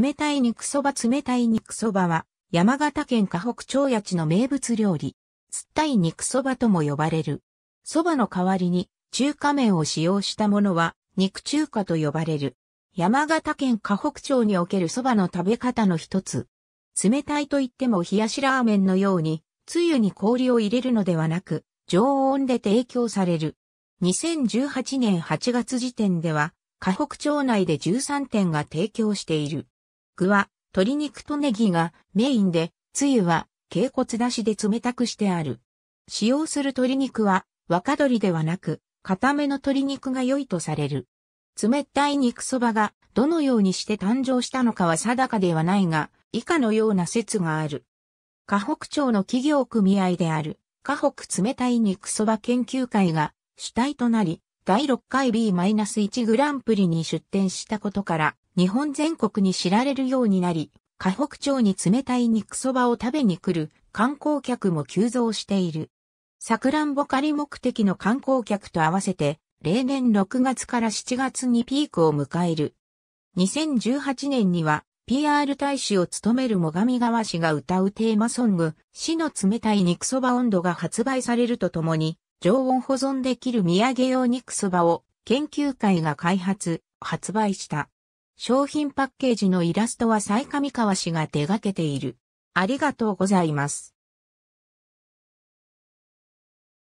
冷たい肉そば冷たい肉そばは、山形県河北町八地の名物料理。つったい肉そばとも呼ばれる。そばの代わりに、中華麺を使用したものは、肉中華と呼ばれる。山形県河北町におけるそばの食べ方の一つ。冷たいと言っても冷やしラーメンのように、つゆに氷を入れるのではなく、常温で提供される。2018年8月時点では、河北町内で13店が提供している。具は鶏肉とネギがメインで、つゆは軽骨だしで冷たくしてある。使用する鶏肉は若鶏ではなく、固めの鶏肉が良いとされる。冷たい肉そばがどのようにして誕生したのかは定かではないが、以下のような説がある。河北町の企業組合である、河北冷たい肉そば研究会が主体となり、第6回 B-1 グランプリに出展したことから、日本全国に知られるようになり、河北町に冷たい肉そばを食べに来る観光客も急増している。さくらんぼ狩り目的の観光客と合わせて、例年6月から7月にピークを迎える。2018年には PR 大使を務める最上川氏が歌うテーマソング、死の冷たい肉そば温度が発売されるとともに、常温保存できる土産用肉そばを研究会が開発、発売した。商品パッケージのイラストは最上川氏が手掛けている。ありがとうございます。